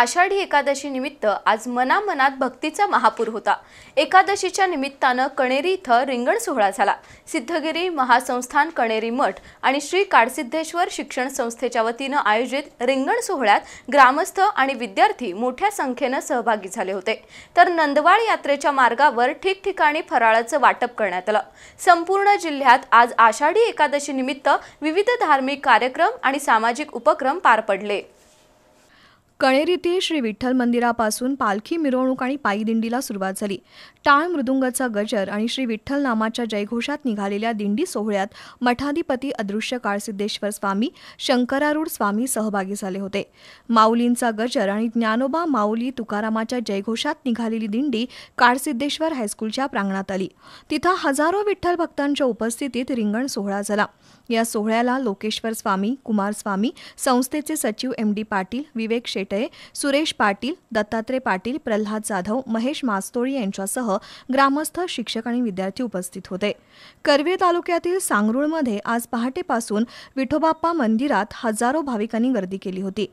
आषाढी एकादशी निमित्त आज मनामनात भक्तीचा महापूर होता एकादशीच्या निमित्तानं कणेरी इथं रिंगण सोहळा झाला सिद्धगिरी महासंस्थान कणेरी मठ आणि श्री काडसिद्धेश्वर शिक्षण संस्थेच्या वतीनं आयोजित रिंगण सोहळ्यात ग्रामस्थ आणि विद्यार्थी मोठ्या संख्येनं सहभागी झाले होते तर नंदवाळ यात्रेच्या मार्गावर ठिकठिकाणी फराळाचं वाटप करण्यात आलं संपूर्ण जिल्ह्यात आज आषाढी एकादशी निमित्त विविध धार्मिक कार्यक्रम आणि सामाजिक उपक्रम पार पडले कणेरीतील श्री विठ्ठल मंदिरापासून पालखी मिरवणूक आणि पायीदिंडीला सुरुवात झाली टाळ मृदुंगाचा गजर आणि श्री विठ्ठल नामाच्या जयघोषात निघालेल्या दिंडी सोहळ्यात मठाधिपती अदृश्य काळसिद्धेश्वर स्वामी शंकरारूढ स्वामी सहभागी झाले होते माऊलींचा गजर आणि ज्ञानोबा माऊली तुकारामाच्या जयघोषात निघालेली दिंडी काळसिद्धेश्वर हायस्कूलच्या प्रांगणात आली तिथं हजारो विठ्ठल भक्तांच्या उपस्थितीत रिंगण सोहळा झाला या सोहळ्याला लोकेश्वर स्वामी कुमार स्वामी संस्थेचे सचिव एम डी पाटील विवेक शेट सुरेश पाटील दत्तात्रय पाटील प्रल्हाद जाधव महेश मास्तोळी यांच्यासह ग्रामस्थ शिक्षक आणि विद्यार्थी उपस्थित होते करवे तालुक्यातील सांगरुळमध्ये आज पहाटेपासून विठोबाप्पा मंदिरात हजारो भाविकांनी गर्दी केली होती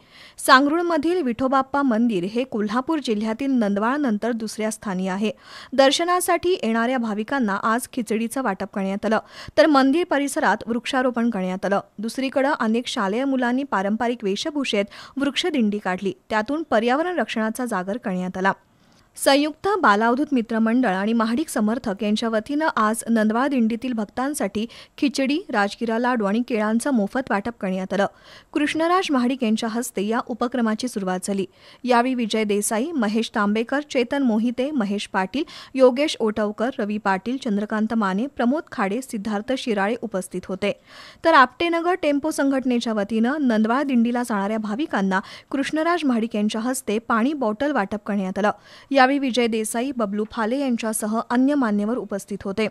सांगरुळमधील विठोबाप्पा मंदिर हे कोल्हापूर जिल्ह्यातील नंदवाळनंतर दुसऱ्या स्थानी आहे दर्शनासाठी येणाऱ्या भाविकांना आज खिचडीचं वाटप करण्यात आलं तर मंदिर परिसरात वृक्षारोपण करण्यात आलं दुसरीकडे अनेक शालेय मुलांनी पारंपरिक वेशभूषेत वृक्षदिंडी काढली त्यातून पर्यावरण रक्षणाचा जागर करण्यात आला संयुक्त बालावधूत मित्रमंडळ आणि महाडिक समर्थक यांच्या वतीनं आज नंदवाळ दिंडीतील भक्तांसाठी खिचडी राजगिरा लाडू आणि केळांचं मोफत वाटप करण्यात आलं कृष्णराज महाडिक यांच्या हस्ते या उपक्रमाची सुरुवात झाली यावेळी विजय देसाई महेश तांबेकर चेतन मोहिते महेश पाटील योगेश ओटवकर रवी पाटील चंद्रकांत माने प्रमोद खाडे सिद्धार्थ शिराळे उपस्थित होते तर आपटेनगर टेम्पो संघटनेच्या वतीनं नंदवाळ दिंडीला जाणाऱ्या भाविकांना कृष्णराज महाडिक यांच्या हस्ते पाणी बॉटल वाटप करण्यात आलं यावेळी विजय देसाई बबलू फाले यांच्यासह अन्य मान्यवर उपस्थित होते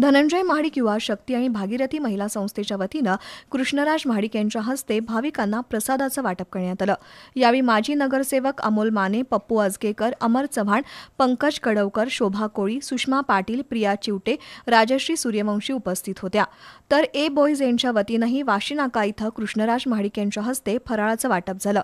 धनंजय महाडिक युवा शक्ती आणि भागीरथी महिला संस्थेच्या वतीनं कृष्णराज महाडिक यांच्या हस्ते भाविकांना प्रसादाचं वाटप करण्यात आलं यावेळी माजी नगरसेवक अमोल माने पप्पू अजगेकर अमर चव्हाण पंकज कडवकर शोभा कोळी सुषमा पाटील प्रिया चिवटे राजश्री सूर्यवंशी उपस्थित होत्या तर ए बॉईज यांच्या वतीनंही वाशिनाका इथं कृष्णराज महाडिक यांच्या हस्ते फराळाचं वाटप झालं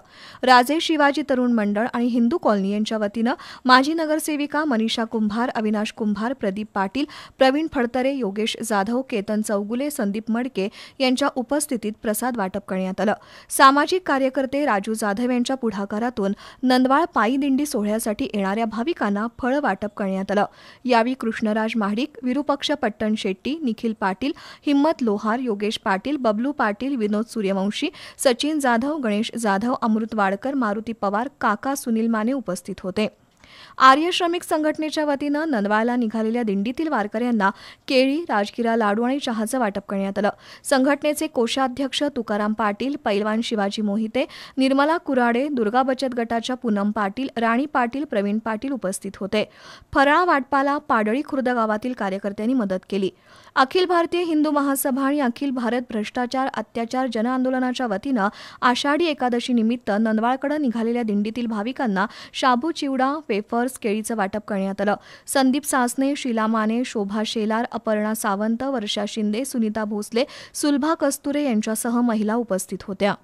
राजे शिवाजी तरुण मंडळ आणि हिंदू कॉलनी यांच्या वतीनं माजी नगरसेविका मनीषा कुंभार अविनाश कुंभार प्रदीप पाटील प्रवीण फडत सातारे योगेश जाधव केतन चौगुले संदीप मडके यांच्या उपस्थितीत प्रसाद वाटप करण्यात आलं सामाजिक कार्यकर्ते राजू जाधव यांच्या पुढाकारातून नंदवाळ पायी दिंडी सोहळ्यासाठी येणाऱ्या भाविकांना फळ वाटप करण्यात आलं यावेळी कृष्णराज महाडिक विरुपक्ष पट्टण शेट्टी निखिल पाटील हिम्मत लोहार योगेश पाटील बबलू पाटील विनोद सूर्यवंशी सचिन जाधव गणेश जाधव अमृत वाडकर मारुती पवार काका सुनील माने उपस्थित होते आर्य श्रमिक संघटनेच्या वतीनं नंदवायला निघालेल्या दिंडीतील वारकऱ्यांना केळी राजगिरा लाडू आणि चहाचं वाटप करण्यात आलं संघटनेचे कोषाध्यक्ष तुकाराम पाटील पैलवान शिवाजी मोहिते निर्मला कुराडे दुर्गा बचत गटाच्या पूनम पाटील राणी पाटील प्रवीण पाटील उपस्थित होते फराळा वाटपाला पाडळी खुर्द गावातील कार्यकर्त्यांनी मदत केली अखिल भारतीय हिंदू महासभा आणि अखिल भारत भ्रष्टाचार अत्याचार जनआंदोलनाच्या वतीनं आषाढी एकादशी निमित्त नंदवाळकडे निघालेल्या दिंडीतील भाविकांना शाबू चिवडा पेपर्स केळीचं वाटप करण्यात आलं संदीप सासने शिला माने शोभा शेलार अपर्णा सावंत वर्षा शिंदे सुनीता भोसले सुलभा कस्तुरे यांच्यासह महिला उपस्थित होत्या